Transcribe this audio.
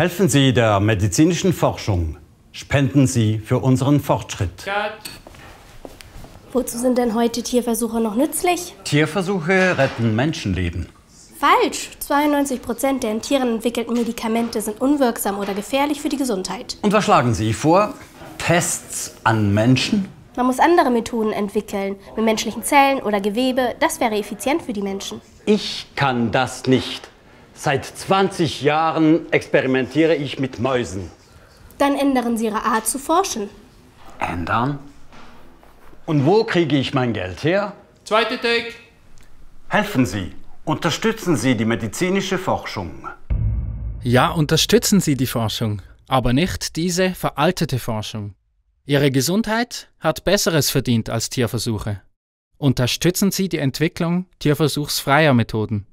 Helfen Sie der medizinischen Forschung. Spenden Sie für unseren Fortschritt. Cut. Wozu sind denn heute Tierversuche noch nützlich? Tierversuche retten Menschenleben. Falsch! 92 Prozent der in Tieren entwickelten Medikamente sind unwirksam oder gefährlich für die Gesundheit. Und was schlagen Sie vor? Tests an Menschen? Man muss andere Methoden entwickeln, mit menschlichen Zellen oder Gewebe. Das wäre effizient für die Menschen. Ich kann das nicht. Seit 20 Jahren experimentiere ich mit Mäusen. Dann ändern Sie Ihre Art zu forschen. Ändern? Und wo kriege ich mein Geld her? Zweite Take. Helfen Sie. Unterstützen Sie die medizinische Forschung. Ja, unterstützen Sie die Forschung, aber nicht diese veraltete Forschung. Ihre Gesundheit hat Besseres verdient als Tierversuche. Unterstützen Sie die Entwicklung tierversuchsfreier Methoden.